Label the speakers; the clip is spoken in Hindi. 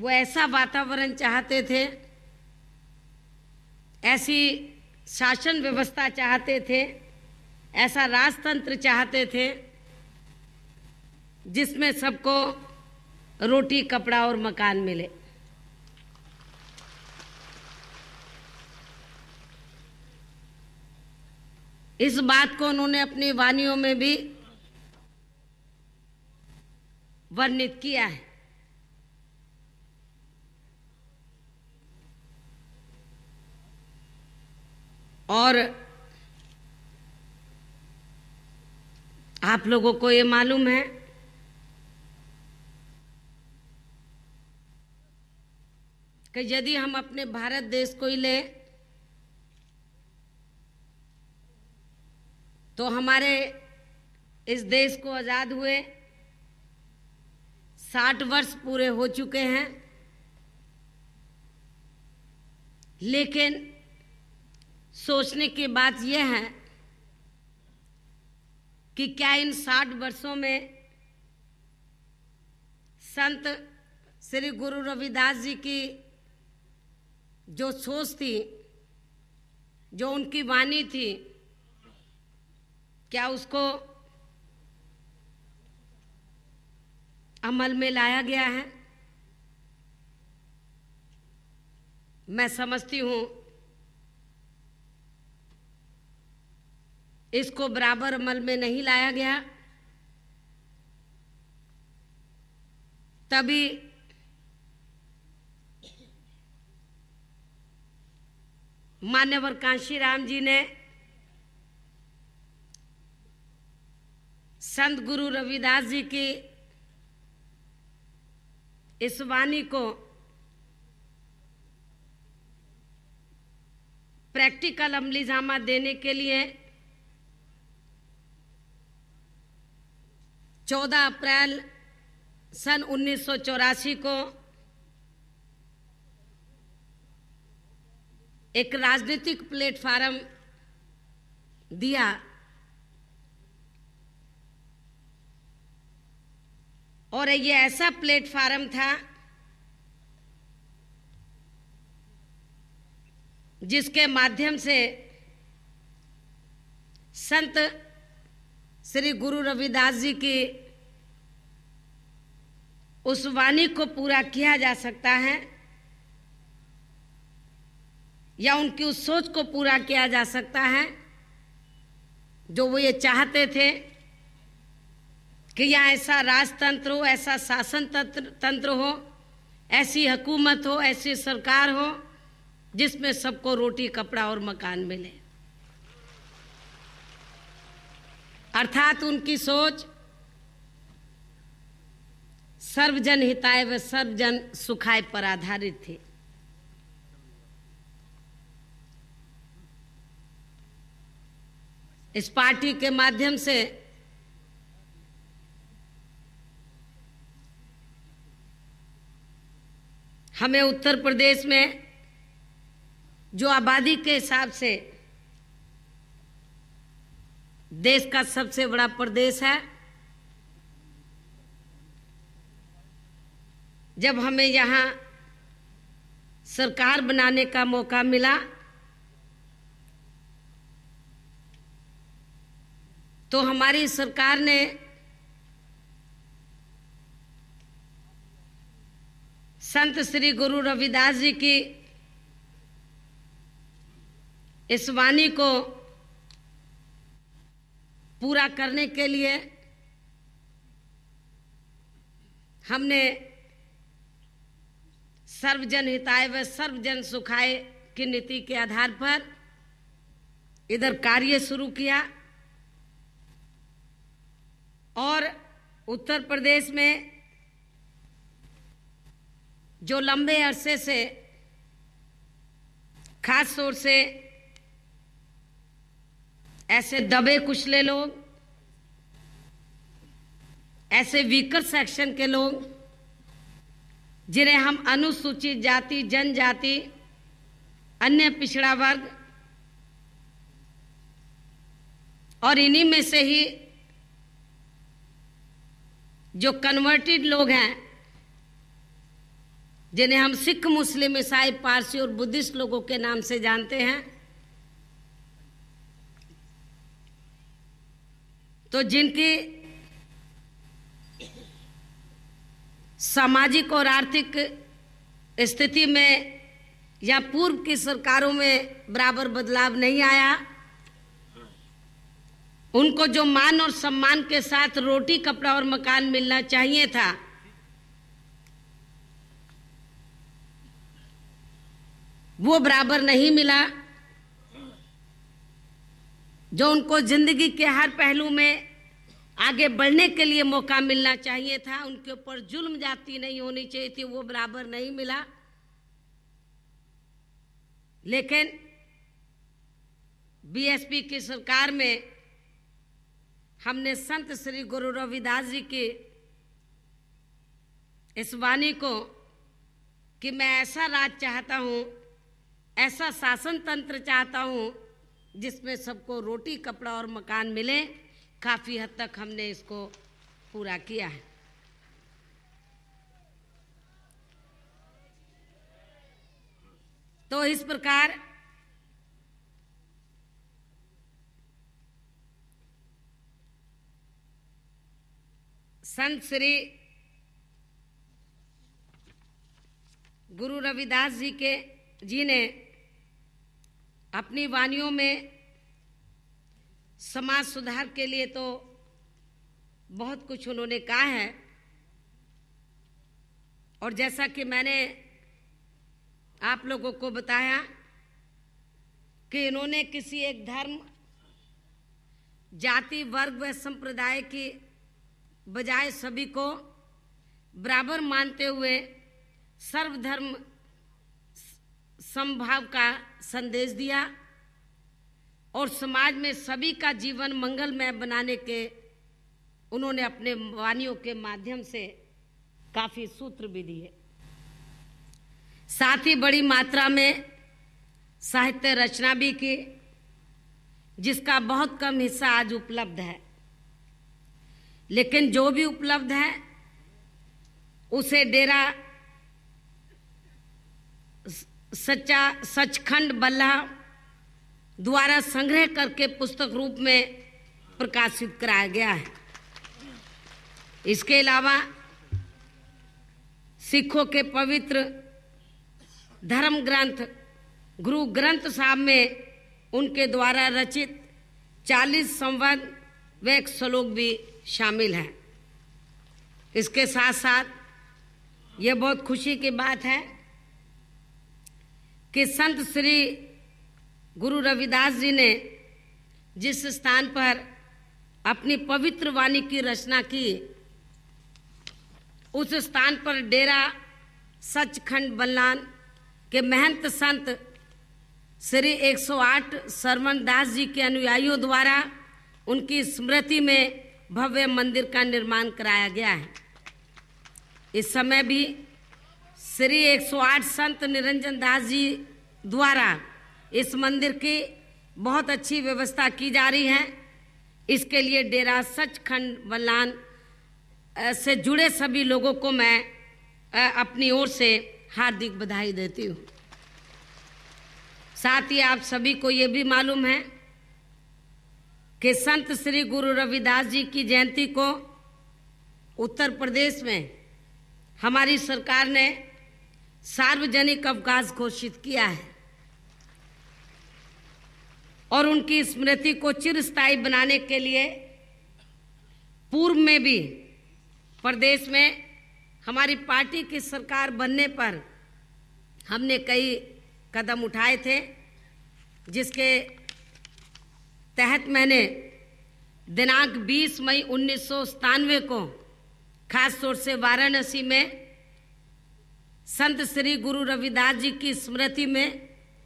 Speaker 1: वो ऐसा वातावरण चाहते थे ऐसी शासन व्यवस्था चाहते थे ऐसा राजतंत्र चाहते थे जिसमें सबको रोटी कपड़ा और मकान मिले इस बात को उन्होंने अपनी वाणियों में भी वर्णित किया है और आप लोगों को ये मालूम है कि यदि हम अपने भारत देश को ही लें तो हमारे इस देश को आज़ाद हुए साठ वर्ष पूरे हो चुके हैं लेकिन सोचने की बात यह है कि क्या इन साठ वर्षों में संत श्री गुरु रविदास जी की जो सोच थी जो उनकी वाणी थी क्या उसको अमल में लाया गया है मैं समझती हूँ इसको बराबर अमल में नहीं लाया गया तभी मान्यवर कांशी राम जी ने संत गुरु रविदास जी की इस वाणी को प्रैक्टिकल अमलीजामा देने के लिए 14 अप्रैल सन उन्नीस को एक राजनीतिक प्लेटफार्म दिया और ये ऐसा प्लेटफार्म था जिसके माध्यम से संत श्री गुरु रविदास जी की उस वाणी को पूरा किया जा सकता है या उनकी उस सोच को पूरा किया जा सकता है जो वो ये चाहते थे कि यहाँ ऐसा राजतंत्र हो ऐसा शासन तंत्र तंत्र हो ऐसी हुकूमत हो ऐसी सरकार हो जिसमें सबको रोटी कपड़ा और मकान मिले अर्थात उनकी सोच सर्वजन हिताय व सर्वजन सुखाय पर आधारित थी इस पार्टी के माध्यम से हमें उत्तर प्रदेश में जो आबादी के हिसाब से देश का सबसे बड़ा प्रदेश है जब हमें यहाँ सरकार बनाने का मौका मिला तो हमारी सरकार ने संत श्री गुरु रविदास जी की इस वाणी को पूरा करने के लिए हमने सर्वजन हिताय व सर्वजन सुखाय की नीति के आधार पर इधर कार्य शुरू किया और उत्तर प्रदेश में जो लंबे अरसे से खास तौर से ऐसे दबे कुचले लोग ऐसे वीकर सेक्शन के लोग जिन्हें हम अनुसूचित जाति जनजाति अन्य पिछड़ा वर्ग और इन्हीं में से ही जो कन्वर्टेड लोग हैं जिन्हें हम सिख मुस्लिम ईसाई पारसी और बुद्धिस्ट लोगों के नाम से जानते हैं तो जिनकी सामाजिक और आर्थिक स्थिति में या पूर्व की सरकारों में बराबर बदलाव नहीं आया उनको जो मान और सम्मान के साथ रोटी कपड़ा और मकान मिलना चाहिए था वो बराबर नहीं मिला जो उनको जिंदगी के हर पहलू में आगे बढ़ने के लिए मौका मिलना चाहिए था उनके ऊपर जुल्म जाती नहीं होनी चाहिए थी वो बराबर नहीं मिला लेकिन बीएसपी की सरकार में हमने संत श्री गुरु रविदास जी की इस वाणी को कि मैं ऐसा राज चाहता हूँ ऐसा शासन तंत्र चाहता हूँ जिसमें सबको रोटी कपड़ा और मकान मिले काफ़ी हद तक हमने इसको पूरा किया है तो इस प्रकार संत श्री गुरु रविदास जी के जी ने अपनी वाणियों में समाज सुधार के लिए तो बहुत कुछ उन्होंने कहा है और जैसा कि मैंने आप लोगों को बताया कि इन्होंने किसी एक धर्म जाति वर्ग व संप्रदाय की बजाय सभी को बराबर मानते हुए सर्वधर्म समभाव का संदेश दिया और समाज में सभी का जीवन मंगलमय बनाने के उन्होंने अपने वाणियों के माध्यम से काफ़ी सूत्र भी दिए साथ ही बड़ी मात्रा में साहित्य रचना भी की जिसका बहुत कम हिस्सा आज उपलब्ध है लेकिन जो भी उपलब्ध है उसे डेरा सच्चा सचखंड बल्ला द्वारा संग्रह करके पुस्तक रूप में प्रकाशित कराया गया है इसके अलावा सिखों के पवित्र धर्म ग्रंथ गुरु ग्रंथ साहब में उनके द्वारा रचित चालीस संबंध व एक श्लोक भी शामिल हैं इसके साथ साथ ये बहुत खुशी की बात है कि संत श्री गुरु रविदास जी ने जिस स्थान पर अपनी पवित्र वाणी की रचना की उस स्थान पर डेरा सचखंड बल्लान के महंत संत श्री 108 सरवण दास जी के अनुयायियों द्वारा उनकी स्मृति में भव्य मंदिर का निर्माण कराया गया है इस समय भी श्री 108 संत निरंजन दास जी द्वारा इस मंदिर की बहुत अच्छी व्यवस्था की जा रही है इसके लिए डेरा सचखंड बलान से जुड़े सभी लोगों को मैं अपनी ओर से हार्दिक बधाई देती हूँ साथ ही आप सभी को ये भी मालूम है कि संत श्री गुरु रविदास जी की जयंती को उत्तर प्रदेश में हमारी सरकार ने सार्वजनिक अवकाश घोषित किया है और उनकी स्मृति को चिरस्थायी बनाने के लिए पूर्व में भी प्रदेश में हमारी पार्टी की सरकार बनने पर हमने कई कदम उठाए थे जिसके तहत मैंने दिनांक 20 मई उन्नीस को खास तौर से वाराणसी में संत श्री गुरु रविदास जी की स्मृति में